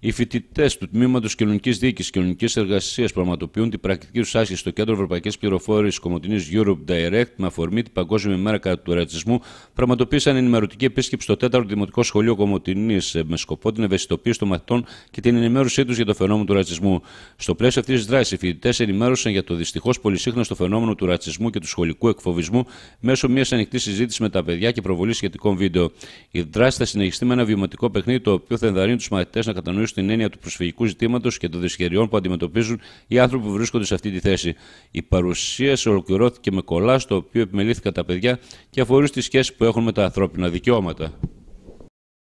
Οι φοιτητές του τμήματος Κοινωνικής Διοίκησης και Κοινωνικής Εργασίας πραγματοποιούν την πρακτική τους άσκηση στο Κέντρο Ευρωπαϊκής Πληροφόρησης Κομωτινής Europe Direct με αφορμή την Παγκόσμια ημέρα κατά του ρατσισμού. Πραγματοποίησαν ενημερωτική επίσκεψη στο 4ο Δημοτικό Σχολείο Κομωτινής με σκοπό την ευαισθητοποίηση των μαθητών και την ενημέρωσή τους για το φαινόμενο του ρατσισμού. Στο πλαίσιο αυτής της δράσης, οι φοιτητές ενημέρωσαν για το δυστυχώς πολυσύχναστο φαινόμενο του ρατσισμού και του σχολικού εκφοβισμού μέσω μιας ανοιχτής συζήτησης με τα παιδιά και προβολή σχετικών βίντεο. Η δράση θα συνεχιστεί με ένα βιωματικό παιχνίδι το οποίο θα τους μαθητές να κατανοήσουν στην έννοια του προσφυγικού ζητήματος και των δυσχεριών που αντιμετωπίζουν οι άνθρωποι που βρίσκονται σε αυτή τη θέση. Η παρουσίαση ολοκληρώθηκε με κολλά, στο οποίο επιμελήθηκαν τα παιδιά και αφορούν τη σχέση που έχουν με τα ανθρώπινα δικαιώματα.